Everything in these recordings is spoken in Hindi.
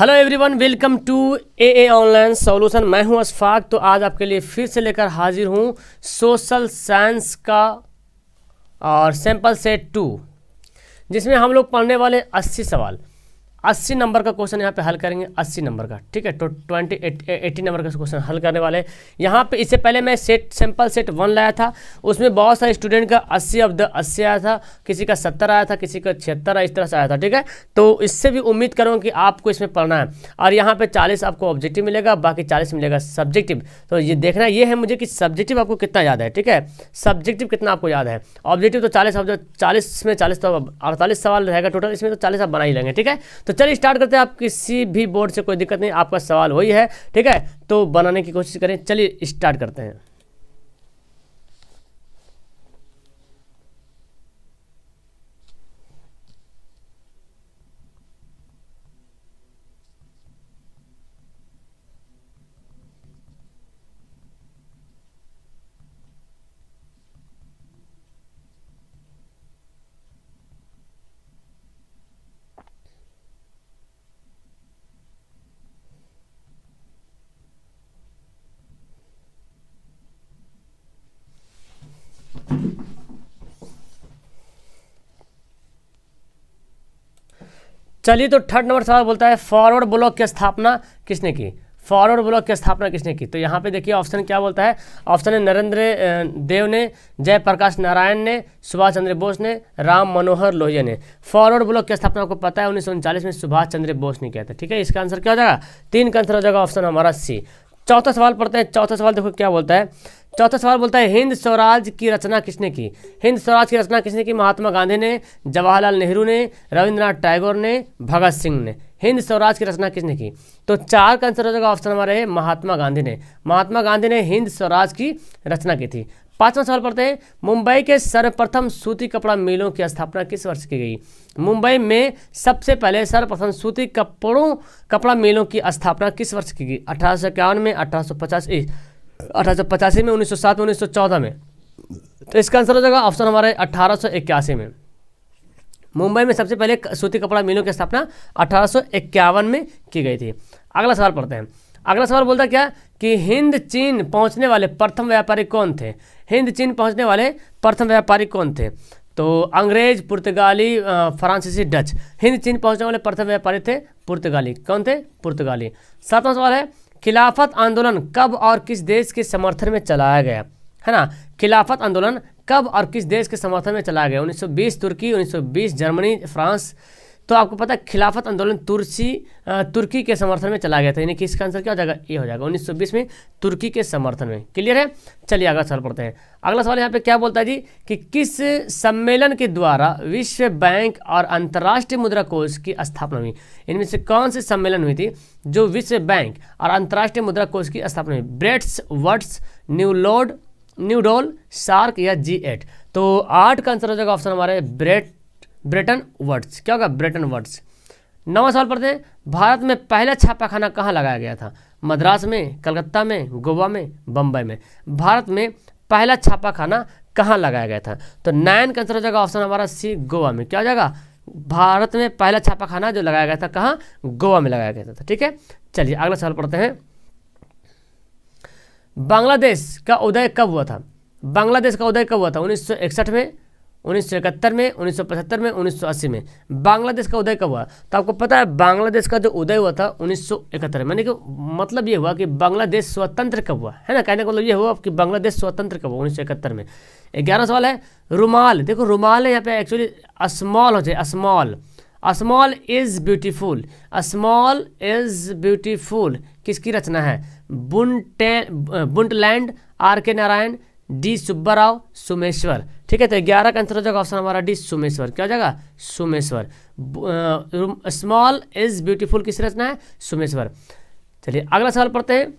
hello everyone welcome to A A online solution मैं हूं अशफाक तो आज आपके लिए फिर से लेकर हाजिर हूं सोशल साइंस का और सैम्पल सेट टू जिसमें हम लोग पढ़ने वाले 80 सवाल अस्सी नंबर का क्वेश्चन यहाँ पे हल करेंगे अस्सी नंबर का ठीक है तो ट्वेंटी एट्टी नंबर का क्वेश्चन हल करने वाले यहाँ पे इससे पहले मैं सेट सैंपल सेट वन लाया था उसमें बहुत सारे स्टूडेंट का अस्सी अब अस्सी आया था किसी का सत्तर आया था किसी का छिहत्तर इस तरह से आया था ठीक है तो इससे भी उम्मीद करूँगा कि आपको इसमें पढ़ना है और यहाँ पर चालीस आपको ऑब्जेक्टिव मिलेगा बाकी चालीस मिलेगा सब्जेक्टिव तो ये देखना ये है मुझे कि सब्जेक्टिव आपको कितना याद है ठीक है सब्जेक्टिव कितना आपको याद है ऑब्जेक्टिव तो चालीस चालीस में चालीस तो अड़तालीस सवाल रहेगा टोटल इसमें तो चालीस आप बना ही लेंगे ठीक है तो चलिए स्टार्ट करते हैं आप किसी भी बोर्ड से कोई दिक्कत नहीं आपका सवाल वही है ठीक है तो बनाने की कोशिश करें चलिए स्टार्ट करते हैं चलिए तो थर्ड नंबर सवाल बोलता है फॉरवर्ड ब्लॉक की स्थापना किसने की फॉरवर्ड ब्लॉक की स्थापना किसने की तो यहाँ पे देखिए ऑप्शन क्या बोलता है ऑप्शन है नरेंद्र देव ने जयप्रकाश नारायण ने सुभाष चंद्र बोस ने राम मनोहर लोहिया ने फॉरवर्ड ब्लॉक की स्थापना आपको पता है उन्नीस में सुभाष चंद्र बोस ने किया था ठीक है इसका आंसर क्या हो जाएगा तीन का आंसर हो जाएगा ऑप्शन हमारा सी चौथा सवाल पढ़ते हैं चौथा सवाल देखो क्या बोलता है चौथा सवाल बोलता है हिंद स्वराज की रचना किसने की हिंद स्वराज की रचना किसने की महात्मा गांधी ने जवाहरलाल नेहरू ने रविंद्रनाथ टैगोर ने भगत सिंह ने हिंद स्वराज की रचना किसने की तो चार का आंसर हो जाएगा ऑप्शन हमारे है महात्मा गांधी ने महात्मा गांधी ने हिंद स्वराज की रचना की थी पांचवा सवाल पढ़ते हैं मुंबई के सर्वप्रथम सूती कपड़ा मिलों की स्थापना किस वर्ष की गई मुंबई में सबसे पहले सर्वप्रथम सूती कपड़ों कपड़ा मिलों की स्थापना किस वर्ष की गई अठारह में अठारह सौ अठारह सौ पचासी में उन्नीस सौ सात में उन्नीस सौ चौदह में तो इसका आंसर हो जाएगा ऑप्शन हमारे अठारह सौ इक्यासी में मुंबई में सबसे पहले सूती कपड़ा मिलों की स्थापना अठारह में की गई थी अगला सवाल पढ़ते हैं अगला सवाल बोलता क्या कि हिंद चीन पहुंचने वाले प्रथम व्यापारी कौन थे हिंद चीन पहुंचने वाले प्रथम व्यापारी कौन थे तो अंग्रेज पुर्तगाली फ्रांसीसी डच हिंद चीन पहुंचने वाले प्रथम व्यापारी थे पुर्तगाली कौन थे पुर्तगाली सातवां सवाल है खिलाफत आंदोलन कब और किस देश के समर्थन में चलाया गया है ना खिलाफत आंदोलन कब और किस देश के समर्थन में चलाया गया 1920 तुर्की 1920 जर्मनी फ्रांस तो आपको पता है खिलाफत आंदोलन तुर्सी तुर्की के समर्थन में चला गया था यानी कि इसका आंसर क्या हो जाएगा ये हो जाएगा 1920 में तुर्की के समर्थन में क्लियर है चलिए अगला सवाल पढ़ते हैं अगला सवाल यहाँ पे क्या बोलता है जी कि किस सम्मेलन के द्वारा विश्व बैंक और अंतर्राष्ट्रीय मुद्रा कोष की स्थापना हुई इनमें से कौन से सम्मेलन हुई थी जो विश्व बैंक और अंतर्राष्ट्रीय मुद्रा कोष की स्थापना हुई ब्रेट्स वर्ड्स न्यूलोड न्यूडोल शार्क या जी एट तो आठ का आंसर हो जाएगा ऑप्शन हमारे ब्रेट ब्रिटन वर्ड्स क्या होगा ब्रिटन वर्ड्स नवा सवाल पढ़ते हैं भारत में पहला छापाखाना कहाँ लगाया गया था मद्रास में कलकत्ता में गोवा में बम्बई में भारत में पहला छापाखाना कहाँ लगाया गया था तो नाइन का आंसर हो जाएगा ऑप्शन हमारा सी गोवा में क्या हो जाएगा भारत में पहला छापाखाना जो लगाया गया था कहाँ गोवा में लगाया गया था तो ठीक है चलिए अगला सवाल पढ़ते हैं बांग्लादेश का उदय कब हुआ था बांग्लादेश का उदय कब हुआ था 1961 में उन्नीस में उन्नीस में उन्नीस में बांग्लादेश का उदय कब हुआ तो आपको पता है बांग्लादेश का जो उदय हुआ था उन्नीस में मैंने कि मतलब ये हुआ कि बांग्लादेश स्वतंत्र कब हुआ है ना कहने का मतलब ये हुआ कि बांग्लादेश स्वतंत्र कब हुआ उन्नीस में ग्यारह सवाल है रुमाल देखो रुमाल यहाँ पे एक्चुअली अस्मॉल हो जाए small small is beautiful small is beautiful किसकी रचना है बुंटे बुंटलैंड R K Narayan D Subba Rao Someshwar ठीक है तो ग्यारह का आंसर हो जाएगा ऑप्शन हमारा डी सुमेश्वर क्या हो जाएगा सुमेश्वर स्मॉल इज ब्यूटीफुल किस रचना है सुमेश्वर चलिए अगला सवाल पढ़ते हैं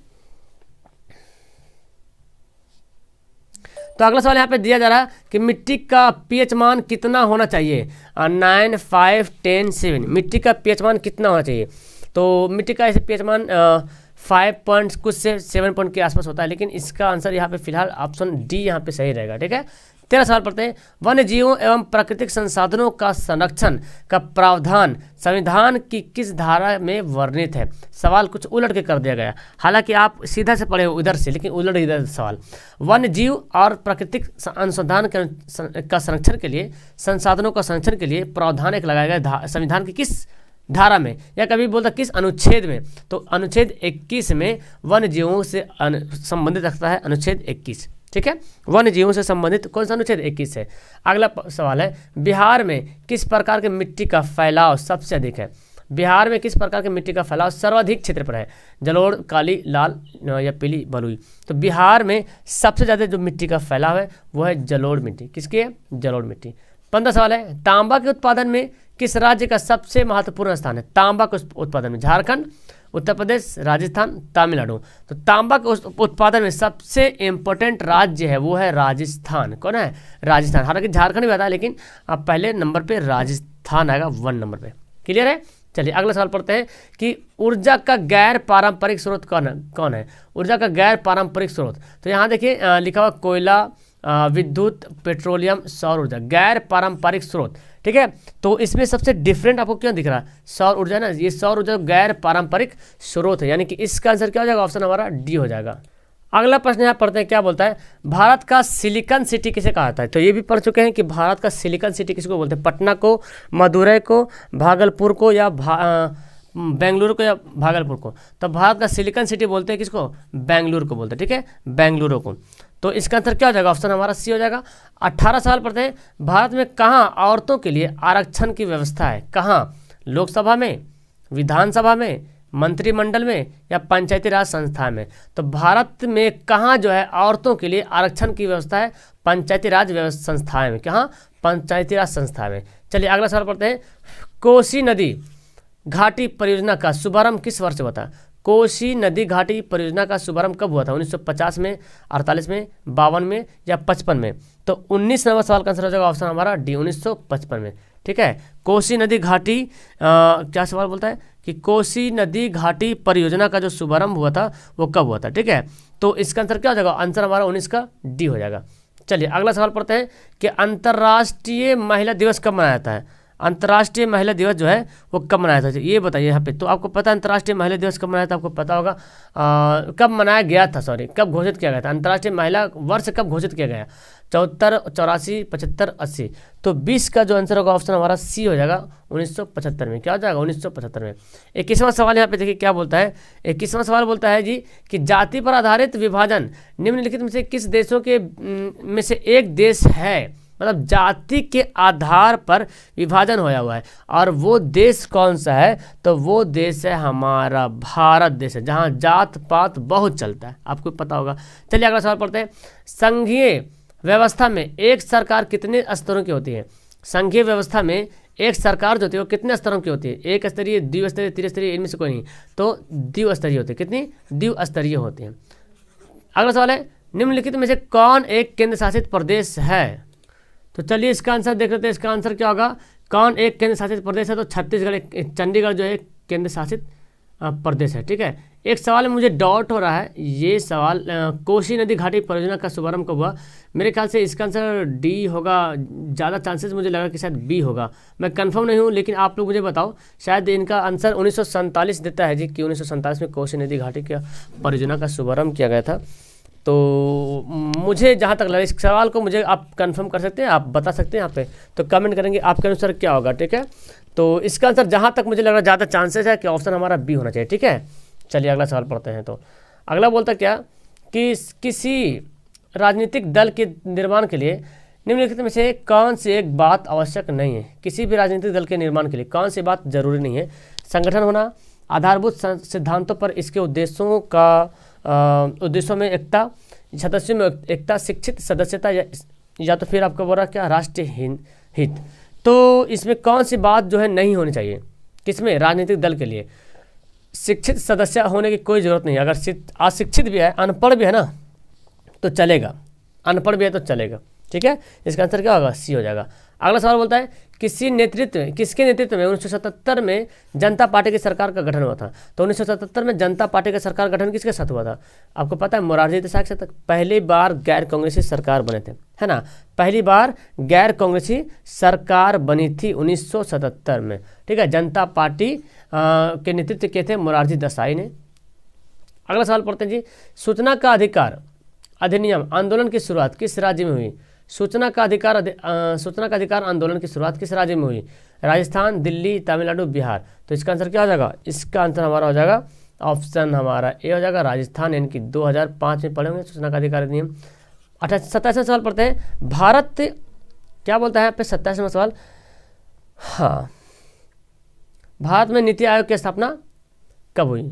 तो अगला सवाल यहाँ पे दिया जा रहा कि मिट्टी का पीएच मान कितना होना चाहिए नाइन फाइव टेन सेवन मिट्टी का पीएच मान कितना होना चाहिए तो मिट्टी का ऐसे पीएच मान फाइव पॉइंट कुछ से सेवन पॉइंट के आसपास होता है लेकिन इसका आंसर यहाँ पे फिलहाल ऑप्शन डी यहाँ पे सही रहेगा ठीक है तेरह सवाल पढ़ते हैं वन्य जीवों एवं प्राकृतिक संसाधनों का संरक्षण का प्रावधान संविधान की किस धारा में वर्णित है सवाल कुछ उलट के कर दिया गया हालांकि आप सीधा से पढ़े हो उधर से लेकिन उलट इधर सवाल वन्य जीव और प्राकृतिक अनुसंधान का संरक्षण के लिए संसाधनों का संरक्षण के लिए प्रावधान एक लगाया गया संविधान की किस धारा में या कभी बोलता किस अनुच्छेद में तो अनुच्छेद 21 में वन्य जीवों से संबंधित रखता है अनुच्छेद 21 ठीक है वन जीवों से संबंधित कौन सा अनुच्छेद 21 है अगला सवाल है बिहार में किस प्रकार के मिट्टी का फैलाव सबसे अधिक है बिहार में किस प्रकार के मिट्टी का फैलाव सर्वाधिक क्षेत्र पर है जलोड़ काली लाल या पीली बलुई तो बिहार में सबसे ज़्यादा जो मिट्टी का फैलाव है वो है जलोड़ मिट्टी किसकी है जलोड़ मिट्टी पंद्रह सवाल है तांबा के उत्पादन में किस राज्य का सबसे महत्वपूर्ण स्थान है तांबा के उत्पादन में झारखंड उत्तर प्रदेश राजस्थान तमिलनाडु तो तांबा के उत्पादन में सबसे इम्पोर्टेंट राज्य है वो है राजस्थान कौन है राजस्थान हालांकि झारखंड भी आता है लेकिन अब पहले नंबर पर राजस्थान आएगा वन नंबर पर क्लियर है चलिए अगला सवाल पढ़ते हैं कि ऊर्जा का गैर पारंपरिक स्रोत कौन है कौन है ऊर्जा का गैर पारंपरिक स्रोत तो यहाँ देखिए लिखा हुआ कोयला विद्युत पेट्रोलियम सौर ऊर्जा गैर पारंपरिक स्रोत ठीक है तो इसमें सबसे डिफरेंट आपको क्यों दिख रहा है सौर ऊर्जा ना ये सौर ऊर्जा गैर पारंपरिक स्रोत है यानी कि इसका आंसर क्या हो जाएगा ऑप्शन हमारा डी हो जाएगा अगला प्रश्न यहाँ पढ़ते हैं क्या बोलता है भारत का सिलिकन सिटी किसे कहा जाता है तो ये भी पढ़ चुके हैं कि भारत का सिलिकन सिटी किसको बोलते हैं पटना को मदुरई को भागलपुर को या बेंगलुरु को या भागलपुर को तो भारत का सिलिकन सिटी बोलते हैं किसको बेंगलुरु को बोलते हैं ठीक है बेंगलुरु को तो इसका आंसर क्या हो जाएगा ऑप्शन हमारा सी हो जाएगा अट्ठारह साल पढ़ते हैं भारत में कहाँ औरतों के लिए आरक्षण की व्यवस्था है कहाँ लोकसभा में विधानसभा में मंत्रिमंडल में या पंचायती राज संस्था में तो भारत में कहाँ जो है औरतों के लिए आरक्षण की व्यवस्था है पंचायती राज संस्था में कहाँ पंचायती राज संस्था में चलिए अगला सवाल पढ़ते हैं कोसी नदी घाटी परियोजना का शुभारंभ किस वर्ष होता है कोसी नदी घाटी परियोजना का शुभारंभ कब हुआ था 1950 में 48 में बावन में या 55 में तो 19 नंबर सवाल का आंसर हो जाएगा ऑप्शन हमारा डी 1955 में ठीक है कोसी नदी घाटी आ, क्या सवाल बोलता है कि कोसी नदी घाटी परियोजना का जो शुभारंभ हुआ था वो कब हुआ था ठीक है तो इसका आंसर क्या हो जाएगा आंसर हमारा उन्नीस का डी हो जाएगा चलिए अगला सवाल पढ़ते हैं कि अंतर्राष्ट्रीय महिला दिवस कब मनाया जाता है अंतर्राष्ट्रीय महिला दिवस जो है वो कब मनाया था ये बताइए यहाँ पे तो आपको पता है अंतर्राष्ट्रीय महिला दिवस कब मनाया था आपको पता होगा कब मनाया गया था सॉरी कब घोषित किया गया था अंतर्राष्ट्रीय महिला वर्ष कब घोषित किया गया चौहत्तर चौरासी पचहत्तर अस्सी तो बीस का जो आंसर होगा ऑप्शन हमारा सी हो जाएगा उन्नीस में क्या हो जाएगा उन्नीस में इक्कीसवां सवाल यहाँ पे देखिए क्या बोलता है इक्कीसवां सवाल बोलता है जी कि जाति पर आधारित विभाजन निम्नलिखित में से किस देशों के में से एक देश है मतलब जाति के आधार पर विभाजन होया हुआ है और वो देश कौन सा है तो वो देश है हमारा भारत देश है जहाँ जात पात बहुत चलता है आपको पता होगा चलिए अगला सवाल पढ़ते हैं संघीय व्यवस्था में एक सरकार कितने स्तरों की होती है संघीय व्यवस्था में एक सरकार जो होती है वो कितने स्तरों की होती है एक स्तरीय द्विस्तरीय त्रिस्तरीय इनमें से कोई नहीं तो द्विस्तरीय होती है कितनी द्विस्तरीय होती है अगला सवाल है निम्नलिखित में से कौन एक केंद्र शासित प्रदेश है तो चलिए इसका आंसर देख लेते हैं इसका आंसर क्या होगा कौन एक केंद्र शासित प्रदेश है तो छत्तीसगढ़ चंडीगढ़ जो है केंद्र शासित प्रदेश है ठीक है एक सवाल मुझे डाउट हो रहा है ये सवाल कोसी कोशी नदी घाटी परियोजना का शुभारंभ कब हुआ मेरे ख्याल से इसका आंसर डी होगा ज़्यादा चांसेस मुझे लगा कि शायद बी होगा मैं कंफर्म नहीं हूँ लेकिन आप लोग मुझे बताओ शायद इनका आंसर उन्नीस देता है जी कि उन्नीस में कोशी नदी घाटी का परियोजना का शुभारंभ किया गया था तो मुझे जहाँ तक लगे इस सवाल को मुझे आप कंफर्म कर सकते हैं आप बता सकते हैं यहाँ पे तो कमेंट करेंगे आपके अनुसार क्या होगा ठीक है तो इसका आंसर जहाँ तक मुझे लग रहा है ज़्यादा चांसेस है कि ऑप्शन हमारा बी होना चाहिए ठीक है चलिए अगला सवाल पढ़ते हैं तो अगला बोलता क्या कि किसी राजनीतिक दल के निर्माण के लिए निम्नलिखित में से कौन सी एक बात आवश्यक नहीं है किसी भी राजनीतिक दल के निर्माण के लिए कौन सी बात जरूरी नहीं है संगठन होना आधारभूत सिद्धांतों पर इसके उद्देश्यों का उद्देश्यों में एकता सदस्यों में एकता शिक्षित सदस्यता या, या तो फिर आपका बोला क्या राष्ट्रीय हित तो इसमें कौन सी बात जो है नहीं होनी चाहिए किसमें राजनीतिक दल के लिए शिक्षित सदस्य होने की कोई ज़रूरत नहीं अगर अशिक्षित भी है अनपढ़ भी है ना तो चलेगा अनपढ़ भी है तो चलेगा ठीक है इसका आंसर क्या होगा सी हो जाएगा अगला सवाल बोलता है किसी नेतृत्व में किसके नेतृत्व में 1977 में जनता पार्टी की सरकार का गठन हुआ था तो 1977 में जनता पार्टी का सरकार गठन किसके साथ हुआ था आपको पता है मोरारजी देसाई के साथ पहली बार गैर कांग्रेसी सरकार बने थे है ना पहली बार गैर कांग्रेसी सरकार बनी थी 1977 में ठीक है जनता पार्टी आ, के नेतृत्व के थे मोरारजी देसाई ने अगला सवाल पढ़ते हैं जी सूचना का अधिकार अधिनियम आंदोलन की शुरुआत किस राज्य में हुई सूचना का अधिकार सूचना का अधिकार आंदोलन की शुरुआत किस राज्य में हुई राजस्थान दिल्ली तमिलनाडु बिहार तो इसका आंसर क्या हो जाएगा इसका आंसर हमारा हो जाएगा ऑप्शन हमारा ए हो जाएगा राजस्थान यानी कि 2005 में पढ़े होंगे सूचना का अधिकार अधिनियम अठा सत्ताईसवें सवाल पढ़ते हैं भारत क्या बोलता है पे सत्ताईसवें सवाल हाँ भारत में नीति आयोग की स्थापना कब हुई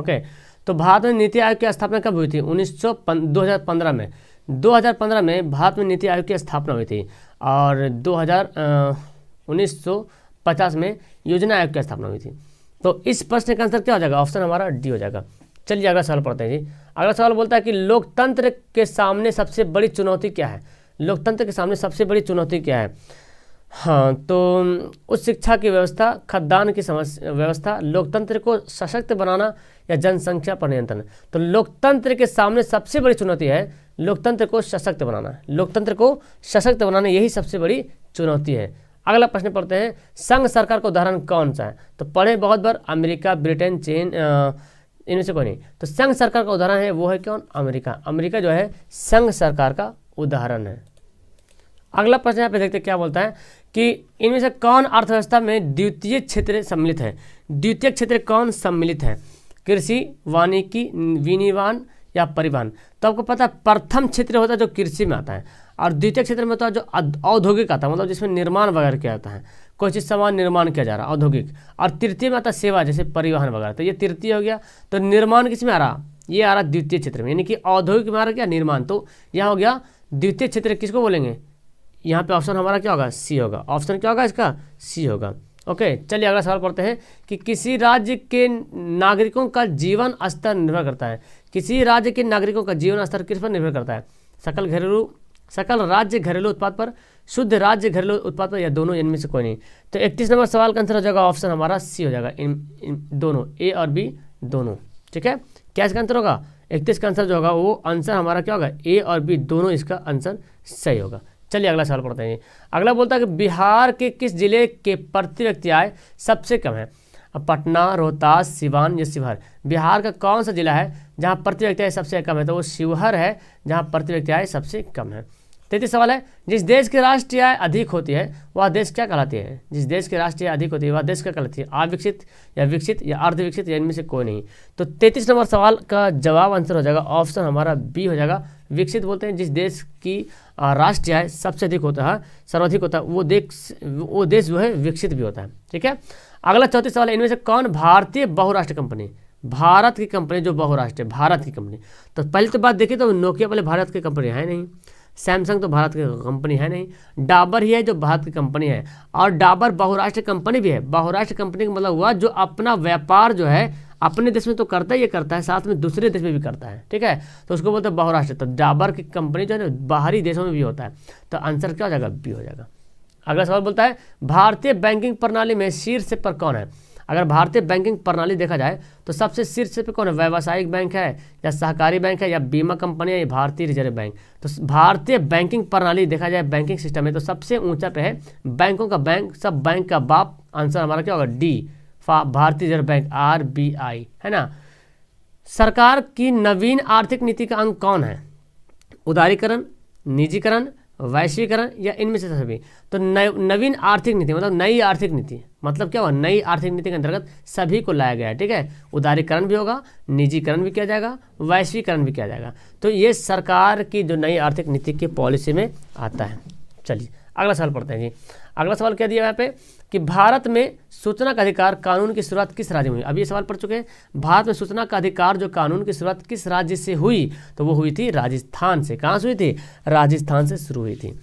ओके तो भारत में नीति आयोग की स्थापना कब हुई थी उन्नीस सौ में 2015 में भारत में नीति आयोग की स्थापना हुई थी और दो हज़ार में योजना आयोग की स्थापना हुई थी तो इस प्रश्न का आंसर क्या हो जाएगा ऑप्शन हमारा डी हो जाएगा चलिए अगला सवाल पढ़ते हैं जी अगला सवाल बोलता है कि लोकतंत्र के सामने सबसे बड़ी चुनौती क्या है लोकतंत्र के सामने सबसे बड़ी चुनौती क्या है हाँ तो उच्च शिक्षा की व्यवस्था खदान की समस्या व्यवस्था लोकतंत्र को सशक्त बनाना या जनसंख्या पर नियंत्रण तो लोकतंत्र के सामने सबसे बड़ी चुनौती है लोकतंत्र को सशक्त बनाना लोकतंत्र को सशक्त बनाना यही सबसे बड़ी चुनौती है अगला प्रश्न पढ़ते हैं संघ सरकार का उदाहरण कौन सा है तो पढ़े बहुत बार अमेरिका ब्रिटेन चीन इनमें से कोई नहीं तो संघ सरकार का उदाहरण है वो है कौन अमेरिका अमेरिका जो है संघ सरकार का उदाहरण है अगला प्रश्न यहाँ पे देखते क्या बोलता है कि इनमें से कौन अर्थव्यवस्था में द्वितीय क्षेत्र सम्मिलित है द्वितीय क्षेत्र कौन सम्मिलित है कृषि वानिकी विनिवान या परिवहन तो आपको पता है प्रथम क्षेत्र होता है जो कृषि में आता है और द्वितीय क्षेत्र में होता है जो औद्योगिक आता है मतलब जिसमें निर्माण वगैरह किया जाता है कोई चीज़ सामान निर्माण किया जा रहा है औद्योगिक और तृतीय में आता है सेवा जैसे परिवहन वगैरह तो ये तृतीय हो गया तो निर्माण किस में आ रहा ये आ रहा द्वितीय क्षेत्र में यानी कि औद्योगिक में आ रहा क्या निर्माण तो यह हो गया द्वितीय क्षेत्र किसको बोलेंगे यहाँ पे ऑप्शन हमारा क्या होगा सी होगा ऑप्शन क्या होगा इसका सी होगा ओके चलिए अगला सवाल पढ़ते हैं कि किसी राज्य के नागरिकों का जीवन स्तर निर्भर करता है किसी राज्य के नागरिकों का जीवन स्तर किस पर निर्भर करता है सकल घरेलू सकल राज्य घरेलू उत्पाद पर शुद्ध राज्य घरेलू उत्पाद पर या दोनों इनमें से कोई नहीं तो इकतीस नंबर सवाल का आंसर हो जाएगा ऑप्शन हमारा सी हो जाएगा इन, इन दोनों ए और बी दोनों ठीक है क्या इसका आंसर होगा इकतीस का आंसर जो होगा वो आंसर हमारा क्या होगा ए और बी दोनों इसका आंसर सही होगा चलिए अगला सवाल पढ़ते हैं अगला बोलता है कि बिहार के किस जिले के प्रति व्यक्ति आय सबसे कम है अब पटना रोहतास सिवान या शिवहर बिहार का कौन सा जिला है जहाँ प्रति व्यक्ति आय सबसे कम है तो वो शिवहर है जहाँ प्रति व्यक्ति आय सबसे कम है तैतीस सवाल है जिस देश की राष्ट्रीय आय अधिक होती है वह देश क्या कहलाती है जिस देश की राष्ट्रीय आय अधिक होती है वह देश क्या कहलाती है अविकसित या विकसित या अर्धविकसित या इनमें से कोई नहीं तो तैतीस नंबर सवाल का जवाब आंसर हो जाएगा ऑप्शन हमारा बी हो जाएगा विकसित बोलते हैं जिस देश की राष्ट्र आय सबसे अधिक होता है सर्वाधिक होता है वो देश वो देश जो है विकसित भी होता है ठीक है अगला चौथी सवाल है इनमें से कौन भारतीय बहुराष्ट्रीय कंपनी भारत की कंपनी जो बहुराष्ट्रीय भारत की कंपनी तो पहले तो बात देखिए तो नोकिया पहले भारत की कंपनी है नहीं सैमसंग तो भारत की कंपनी है नहीं डाबर ही है जो भारत की कंपनी है और डाबर बहुराष्ट्रीय कंपनी भी है बहुराष्ट्रीय कंपनी का मतलब हुआ जो अपना व्यापार जो है अपने देश में तो करता ही करता है साथ में दूसरे देश में भी करता है ठीक है तो उसको बोलते हैं बहुराष्ट्र तो डाबर की कंपनी जो है ना बाहरी देशों में भी होता है तो आंसर क्या हो जाएगा बी हो जाएगा अगला सवाल बोलता है भारतीय बैंकिंग प्रणाली में शीर्ष पर कौन है अगर भारतीय बैंकिंग प्रणाली देखा जाए तो सबसे शीर्ष पे कौन है व्यावसायिक बैंक है या सहकारी बैंक है या बीमा कंपनी है या भारतीय रिजर्व बैंक तो भारतीय बैंकिंग प्रणाली देखा जाए बैंकिंग सिस्टम में तो सबसे ऊंचा पे है बैंकों का बैंक सब बैंक का बाप आंसर हमारा क्या होगा डी भारतीय रिजर्व बैंक आर है ना सरकार की नवीन आर्थिक नीति का अंग कौन है उदारीकरण निजीकरण वैश्वीकरण या इनमें से सभी तो नवीन आर्थिक नीति मतलब नई आर्थिक नीति मतलब क्या हुआ नई आर्थिक नीति के अंतर्गत सभी को लाया गया है ठीक है उदारीकरण भी होगा निजीकरण भी किया जाएगा वैश्वीकरण भी किया जाएगा तो ये सरकार की जो नई आर्थिक नीति की पॉलिसी में आता है चलिए अगला सवाल पढ़ते हैं जी अगला सवाल क्या दिया यहाँ पे कि भारत में सूचना का अधिकार कानून की शुरुआत किस राज्य में हुई अब ये सवाल पढ़ चुके हैं भारत में सूचना का अधिकार जो कानून की शुरुआत किस राज्य से हुई तो वो हुई थी राजस्थान से कहाँ से हुई थी राजस्थान से शुरू हुई थी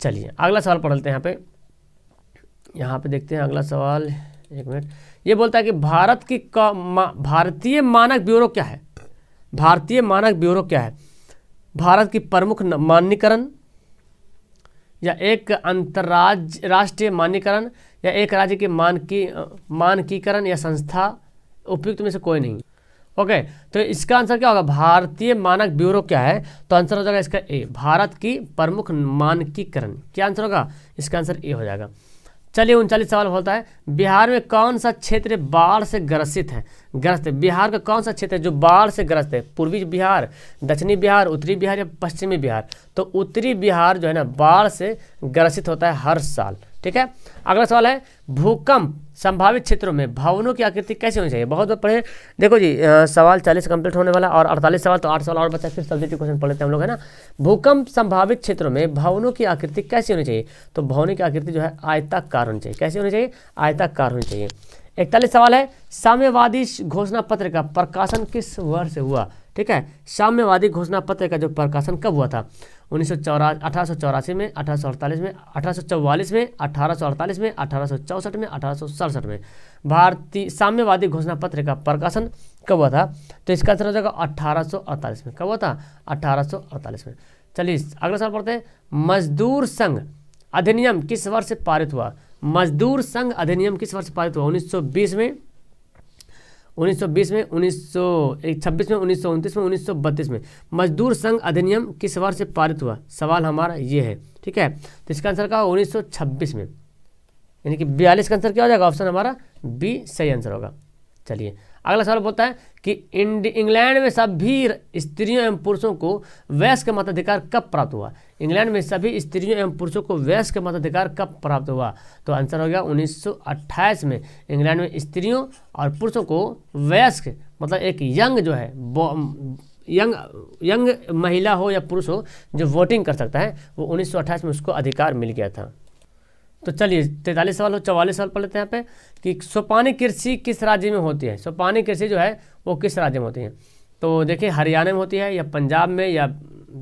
चलिए अगला सवाल पढ़ लेते हैं यहाँ पे यहाँ पे देखते हैं अगला सवाल एक मिनट ये बोलता है कि भारत की मा, भारतीय मानक ब्यूरो क्या है भारतीय मानक ब्यूरो क्या है भारत की प्रमुख मान्यकरण या एक अंतर्राज राष्ट्रीय मान्यकरण या एक राज्य के मानकी मानकीकरण या संस्था उपयुक्त में से कोई नहीं ओके तो इसका आंसर क्या होगा भारतीय मानक ब्यूरो क्या है तो आंसर हो जाएगा इसका ए भारत की प्रमुख मानकीकरण क्या आंसर होगा इसका आंसर ए हो जाएगा चलिए उनचालीस सवाल बोलता है बिहार में कौन सा क्षेत्र बाढ़ से ग्रसित है ग्रस्त बिहार का कौन सा क्षेत्र है जो बाढ़ से ग्रस्त है पूर्वी बिहार दक्षिणी बिहार उत्तरी बिहार या पश्चिमी बिहार तो उत्तरी बिहार जो है ना बाढ़ से ग्रसित होता है हर साल ठीक है अगला सवाल है भूकंप संभावित क्षेत्रों में भवनों की आकृति कैसे होनी चाहिए बहुत बहुत पढ़े देखो जी आ, सवाल चालीस कंप्लीट होने वाला और अड़तालीस सवाल तो आठ सवाल और बचा फिर सब्जेक्टिव क्वेश्चन पढ़ लेते हैं हम लोग है ना भूकंप संभावित क्षेत्रों में भवनों की आकृति कैसी होनी चाहिए तो भवनों की आकृति जो है आयताकार होनी चाहिए कैसी होनी चाहिए आयताकार होनी चाहिए इकतालीस सवाल है साम्यवादी घोषणा पत्र का प्रकाशन किस वर्ष हुआ ठीक है साम्यवादी घोषणा पत्र का जो प्रकाशन कब हुआ था उन्नीस सौ चौरा अठारह सौ चौरासी में अठारह सौ अड़तालीस में अठारह सौ चौवालीस में अठारह सौ अड़तालीस में अठारह सौ चौसठ में अठारह सौ सड़सठ में भारतीय साम्यवादी घोषणा पत्र का प्रकाशन कब हुआ था तो इसका आंसर हो जाएगा अठारह सौ अड़तालीस में कब हुआ था अठारह सौ अड़तालीस में चलिए अगला सवाल पढ़ते हैं मजदूर संघ अधिनियम किस वर्ष पारित हुआ मजदूर संघ अधिनियम किस वर्ष पारित हुआ 1920 में 1920 में उन्नीस सौ छब्बीस में उन्नीस सौ में उन्नीस सौ बत्तीस में मजदूर संघ अधिनियम किस वर्ष पारित हुआ सवाल हमारा ये है ठीक है तो इसका आंसर क्या होगा 1926 में यानी कि बयालीस का आंसर क्या हो जाएगा ऑप्शन हमारा बी सही आंसर होगा चलिए अगला सवाल बोलता है कि इंग्लैंड में सभी स्त्रियों एवं पुरुषों को वयस्क मताधिकार कब प्राप्त हुआ इंग्लैंड में सभी स्त्रियों एवं पुरुषों को वयस्क मताधिकार कब प्राप्त हुआ तो आंसर हो गया 1928 में इंग्लैंड में स्त्रियों और पुरुषों को वयस्क मतलब एक यंग जो है यंग यंग महिला हो या पुरुष हो जो वोटिंग कर सकता है वो 1928 में उसको अधिकार मिल गया था तो चलिए तैंतालीस सवाल हो चौवालीस सवाल पढ़ लेते हैं यहाँ पे कि सोपानी कृषि किस राज्य में होती है सोपानी कृषि जो है वो किस राज्य में होती है तो देखिए हरियाणा में होती है या पंजाब में या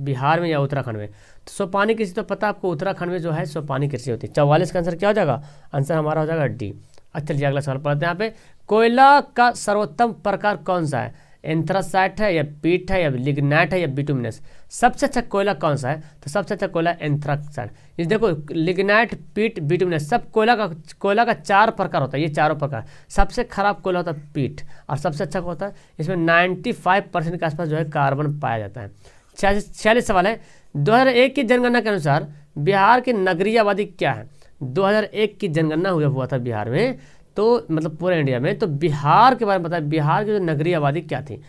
बिहार में या उत्तराखंड में तो सोपानी कृषि तो पता आपको उत्तराखंड में जो है सोपानी कृषि होती है चौवालीस का आंसर क्या हो जाएगा आंसर हमारा हो जाएगा डी अच्छा चलिए अगला सवाल पढ़ते हैं यहाँ पे कोयला का सर्वोत्तम प्रकार कौन सा है एंथ्रासाइट है या पीट है या लिग्नाइट है या बिटुमिनस सबसे अच्छा कोयला कौन सा है तो सबसे अच्छा कोयला एंथ्रासाइट ये देखो लिग्नाइट पीट बिटुमिनस सब कोयला का कोयला का चार प्रकार होता है ये चारों प्रकार सबसे खराब कोयला होता है पीट और सबसे अच्छा होता है इसमें नाइन्टी फाइव परसेंट के आसपास जो है कार्बन पाया जाता है छियालीस सवाल है 2001 की जनगणना के अनुसार बिहार की नगरीय आबादी क्या है 2001 की जनगणना हुआ हुआ था बिहार में तो मतलब पूरे इंडिया में तो बिहार के बारे में बताया बिहार की जो नगरीय आबादी क्या थी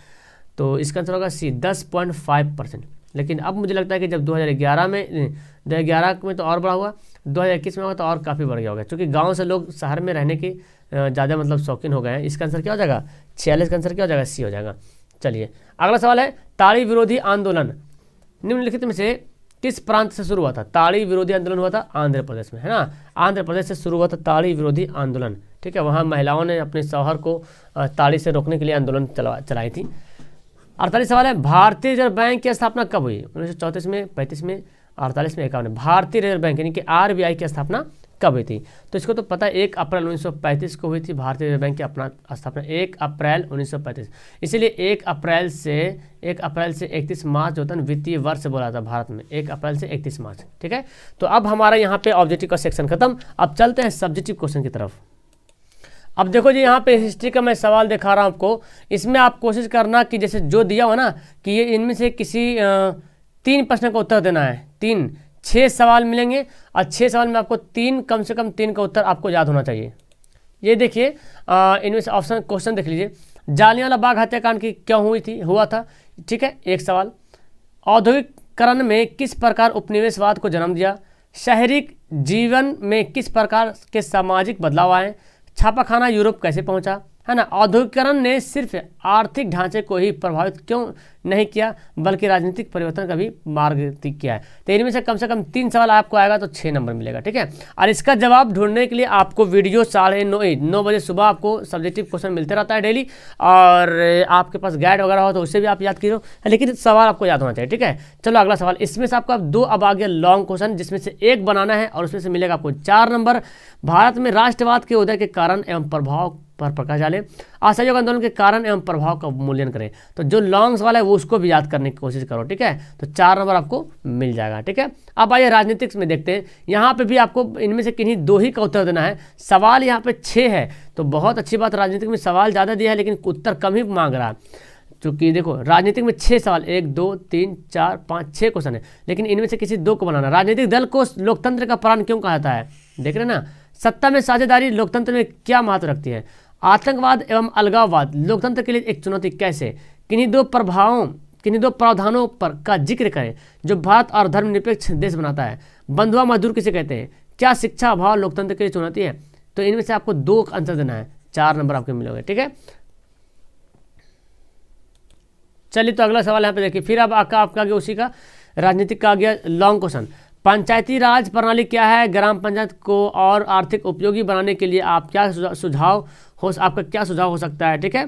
तो इसका आंसर होगा सी दस पॉइंट फाइव परसेंट लेकिन अब मुझे लगता है कि जब 2011 में 2011 में तो और बढ़ा हुआ 2021 में होगा तो और काफ़ी बढ़ गया होगा क्योंकि गांव से लोग शहर में रहने की ज़्यादा मतलब शौकीन हो गए हैं इसका आंसर क्या हो जाएगा छियालीस का आंसर क्या हो जाएगा सी हो जाएगा चलिए अगला सवाल है ताड़ी विरोधी आंदोलन निम्नलिखित में से किस प्रांत से शुरू हुआ था ताड़ी विरोधी आंदोलन हुआ था आंध्र प्रदेश में है ना आंध्र प्रदेश से शुरू हुआ था ताड़ी विरोधी आंदोलन ठीक है वहाँ महिलाओं ने अपने शौहर को ताड़ी से रोकने के लिए आंदोलन चलाई थी अड़तालीस सवाल है भारतीय रिजर्व बैंक की स्थापना कब हुई उन्नीस में पैंतीस में अड़तालीस में इक्यावन भारतीय रिजर्व बैंक यानी कि आर की स्थापना कब हुई थी तो इसको तो पता है एक अप्रैल 1935 को हुई थी भारतीय रिजर्व बैंक की अपना स्थापना एक अप्रैल 1935 इसीलिए एक अप्रैल से एक अप्रैल से 31 मार्च जो था वित्तीय वर्ष बोला था भारत में एक अप्रैल से 31 मार्च ठीक है तो अब हमारा यहाँ पे ऑब्जेक्टिव का सेक्शन खत्म अब चलते हैं सब्जेक्टिव क्वेश्चन की तरफ अब देखो जी यहाँ पे हिस्ट्री का मैं सवाल दिखा रहा हूँ आपको इसमें आप कोशिश करना कि जैसे जो दिया हो ना कि ये इनमें से किसी तीन प्रश्न का उत्तर देना है तीन छः सवाल मिलेंगे और छः सवाल में आपको तीन कम से कम तीन का उत्तर आपको याद होना चाहिए ये देखिए इनमें से ऑप्शन क्वेश्चन देख लीजिए जालियाला बाग हत्याकांड की क्यों हुई थी हुआ था ठीक है एक सवाल औद्योगिकरण में किस प्रकार उपनिवेशवाद को जन्म दिया शहरी जीवन में किस प्रकार के सामाजिक बदलाव आए छापाखाना यूरोप कैसे पहुंचा है ना औद्योगिकरण ने सिर्फ आर्थिक ढांचे को ही प्रभावित क्यों नहीं किया बल्कि राजनीतिक परिवर्तन का भी मार्ग किया है तो इनमें से कम से कम तीन सवाल आपको आएगा तो छः नंबर मिलेगा ठीक है और इसका जवाब ढूंढने के लिए आपको वीडियो साढ़े नौ नौ बजे सुबह आपको सब्जेक्टिव क्वेश्चन मिलते रहता है डेली और आपके पास गाइड वगैरह हो तो उसे भी आप याद कीजिए लेकिन सवाल आपको याद होना चाहिए ठीक है चलो अगला सवाल इसमें से आपको दो अब आगे लॉन्ग क्वेश्चन जिसमें से एक बनाना है और उसमें से मिलेगा आपको चार नंबर भारत में राष्ट्रवाद के उदय के कारण एवं प्रभाव पर प्रकाश डालें असहयोग आंदोलन के कारण एवं प्रभाव का मूल्यांकन करें तो जो लॉन्ग सवाल है वो उसको भी याद करने की कोशिश करो ठीक है तो चार नंबर आपको मिल जाएगा ठीक है अब आइए राजनीतिक में देखते हैं यहाँ पे भी आपको इनमें से किन्हीं दो ही का उत्तर देना है सवाल यहाँ पे छः है तो बहुत अच्छी बात राजनीतिक में सवाल ज़्यादा दिया है लेकिन उत्तर कम ही मांग रहा है चूँकि देखो राजनीतिक में छः सवाल एक दो तीन चार पाँच छः क्वेश्चन है लेकिन इनमें से किसी दो को बनाना राजनीतिक दल को लोकतंत्र का प्राण क्यों कहा जाता है देख रहे ना सत्ता में साझेदारी लोकतंत्र में क्या महत्व रखती है आतंकवाद एवं अलगाववाद लोकतंत्र के लिए एक चुनौती कैसे किन्हीं दो प्रभावों किन्हीं दो प्रावधानों पर का जिक्र करें जो भारत और धर्मनिरपेक्ष देश बनाता है बंधुआ मजदूर किसे कहते हैं क्या शिक्षा अभाव लोकतंत्र के लिए चुनौती है तो इनमें से आपको दो आंसर देना है चार नंबर आपके मिलोगे ठीक है चलिए तो अगला सवाल यहाँ पे देखिए फिर अब आपका आपका आगे उसी का राजनीतिक का आ गया लॉन्ग क्वेश्चन पंचायती राज प्रणाली क्या है ग्राम पंचायत को और आर्थिक उपयोगी बनाने के लिए आप क्या सुझाव हो आपका क्या सुझाव हो सकता है ठीक है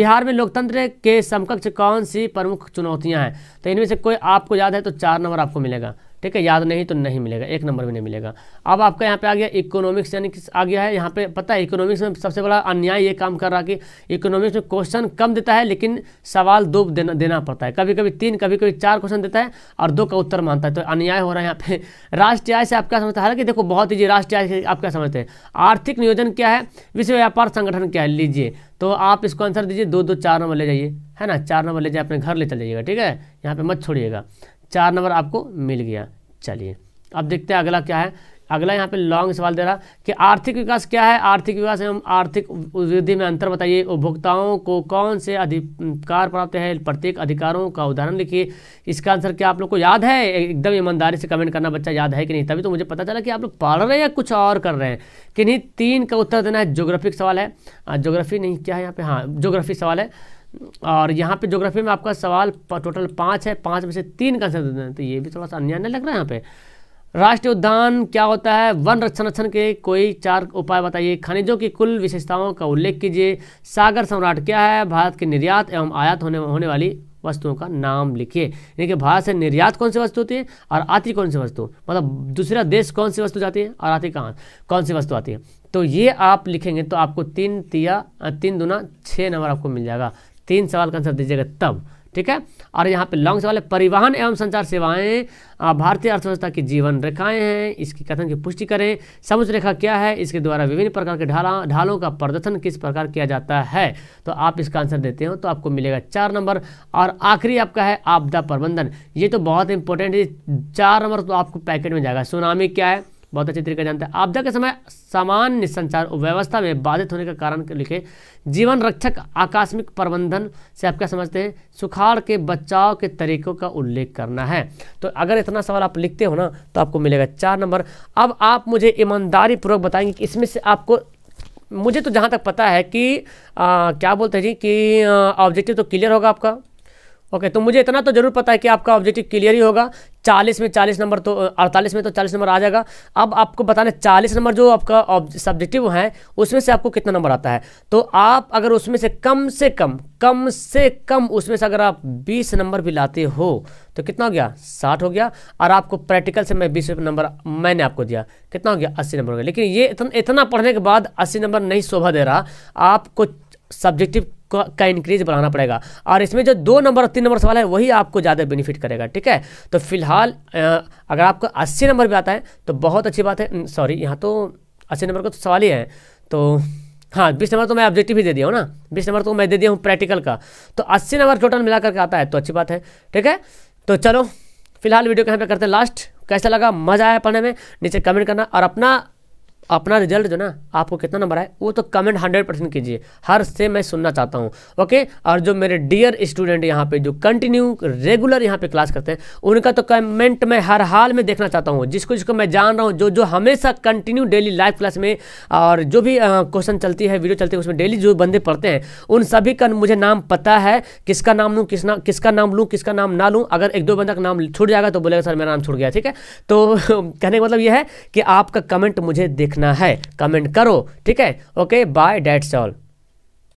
बिहार में लोकतंत्र के समकक्ष कौन सी प्रमुख चुनौतियां हैं तो इनमें से कोई आपको याद है तो चार नंबर आपको मिलेगा ठीक है याद नहीं तो नहीं मिलेगा एक नंबर भी नहीं मिलेगा अब आपका यहाँ पे आ गया इकोनॉमिक्स यानी कि आ गया है यहाँ पे पता है इकोनॉमिक्स में सबसे बड़ा अन्याय ये काम कर रहा कि इकोनॉमिक्स में क्वेश्चन कम देता है लेकिन सवाल दो देना देना पड़ता है कभी कभी तीन कभी कभी चार क्वेश्चन देता है और दो का उत्तर मानता है तो अन्याय हो रहा है यहाँ पे राष्ट्रीय आय से आप क्या समझते हैं हालांकि देखो बहुत ईजी राष्ट्रीय आय से आप क्या समझते हैं आर्थिक नियोजन क्या है विश्व व्यापार संगठन क्या है लीजिए तो आप इसको आंसर दीजिए दो दो चार नंबर ले जाइए है ना चार नंबर ले जाइए अपने घर ले चल जाइएगा ठीक है यहाँ पे मत छोड़िएगा चार नंबर आपको मिल गया चलिए अब देखते हैं अगला क्या है अगला यहाँ पे लॉन्ग सवाल दे रहा कि आर्थिक विकास क्या है आर्थिक विकास एवं आर्थिक वृद्धि में अंतर बताइए उपभोक्ताओं को कौन से अधिकार प्राप्त है प्रत्येक अधिकारों का उदाहरण लिखिए इसका आंसर क्या आप लोग को याद है एकदम ईमानदारी से कमेंट करना बच्चा याद है कि नहीं तभी तो मुझे पता चला कि आप लोग पढ़ रहे हैं या कुछ और कर रहे हैं कि नहीं तीन का उत्तर देना है जोग्राफिक सवाल है जोग्राफी नहीं क्या है यहाँ पे हाँ जोग्राफी सवाल है और यहाँ पे ज्योग्राफी में आपका सवाल टोटल पाँच है पाँच में से तीन का आंसर देते हैं तो ये भी थोड़ा सा नहीं लग रहा है यहाँ पे राष्ट्रीय उद्यान क्या होता है वन संरक्षण के कोई चार उपाय बताइए खनिजों की कुल विशेषताओं का उल्लेख कीजिए सागर सम्राट क्या है भारत के निर्यात एवं आयात होने होने वाली वस्तुओं का नाम लिखिए यानी कि भारत से निर्यात कौन सी वस्तु होती है और आती कौन सी वस्तु मतलब दूसरा देश कौन सी वस्तु जाती है और आती कहाँ कौन सी वस्तु आती है तो ये आप लिखेंगे तो आपको तीन तिया तीन दुना छः नंबर आपको मिल जाएगा तीन सवाल का आंसर दीजिएगा तब ठीक है और यहाँ पे लॉन्ग सवाल है परिवहन एवं संचार सेवाएं भारतीय अर्थव्यवस्था की जीवन रेखाएं हैं इसकी कथन की पुष्टि करें समुच रेखा क्या है इसके द्वारा विभिन्न प्रकार के ढाला ढालों का प्रदर्शन किस प्रकार किया जाता है तो आप इसका आंसर देते हो तो आपको मिलेगा चार नंबर और आखिरी आपका है आपदा प्रबंधन ये तो बहुत इंपॉर्टेंट है चार नंबर तो आपको पैकेट में जाएगा सुनामी क्या है बहुत अच्छे तरीके जानते हैं आपदा के समय सामान्य संचार व्यवस्था में बाधित होने का कारण लिखे जीवन रक्षक आकस्मिक प्रबंधन से आप क्या समझते हैं सुखाड़ के बचाव के तरीकों का उल्लेख करना है तो अगर इतना सवाल आप लिखते हो ना तो आपको मिलेगा चार नंबर अब आप मुझे ईमानदारी पूर्वक बताएंगे कि इसमें से आपको मुझे तो जहाँ तक पता है कि आ, क्या बोलते हैं जी कि ऑब्जेक्टिव तो क्लियर होगा आपका ओके तो मुझे इतना तो जरूर पता है कि आपका ऑब्जेक्टिव क्लियर ही होगा चालीस में चालीस नंबर तो अड़तालीस में तो चालीस नंबर आ जाएगा अब आपको बताना चालीस नंबर जो आपका सब्जेक्टिव है उसमें से आपको कितना नंबर आता है तो आप अगर उसमें से कम से कम कम से कम उसमें से अगर आप बीस नंबर भी लाते हो तो कितना हो गया साठ हो गया और आपको प्रैक्टिकल से मैं बीस नंबर मैंने आपको दिया कितना हो गया अस्सी नंबर हो गया लेकिन ये इतना पढ़ने के बाद अस्सी नंबर नहीं शोभा दे रहा आपको सब्जेक्टिव का इंक्रीज बढ़ाना पड़ेगा और इसमें जो दो नंबर और तीन नंबर सवाल है वही आपको ज़्यादा बेनिफिट करेगा ठीक है तो फिलहाल अगर आपको अस्सी नंबर भी आता है तो बहुत अच्छी बात है सॉरी यहाँ तो अस्सी नंबर का तो सवाल ही है तो हाँ बीस नंबर तो मैं ऑब्जेक्टिव ही दे दिया हूँ ना बीस नंबर तो मैं दे दिया हूँ प्रैक्टिकल का तो अस्सी नंबर टोटल मिला करके आता है तो अच्छी बात है ठीक है तो चलो फिलहाल वीडियो कहाँ यहाँ करते हैं लास्ट कैसा लगा मज़ा आया पढ़ने में नीचे कमेंट करना और अपना अपना रिजल्ट जो ना आपको कितना नंबर आए वो तो कमेंट हंड्रेड परसेंट कीजिए हर से मैं सुनना चाहता हूँ ओके और जो मेरे डियर स्टूडेंट यहाँ पे जो कंटिन्यू रेगुलर यहाँ पे क्लास करते हैं उनका तो कमेंट मैं हर हाल में देखना चाहता हूँ जिसको जिसको मैं जान रहा हूँ जो जो हमेशा कंटिन्यू डेली लाइव क्लास में और जो भी क्वेश्चन चलती है वीडियो चलती है उसमें डेली जो बंदे पढ़ते हैं उन सभी का मुझे नाम पता है किसका नाम लूँ किस ना किसका नाम लूँ किसका नाम ना लूँ अगर एक दो बंदा का नाम छूट जाएगा तो बोलेगा सर मेरा नाम छूट गया ठीक है तो कहने का मतलब यह है कि आपका कमेंट मुझे देख लिखना है कमेंट करो ठीक है ओके बाय डेट्स ऑल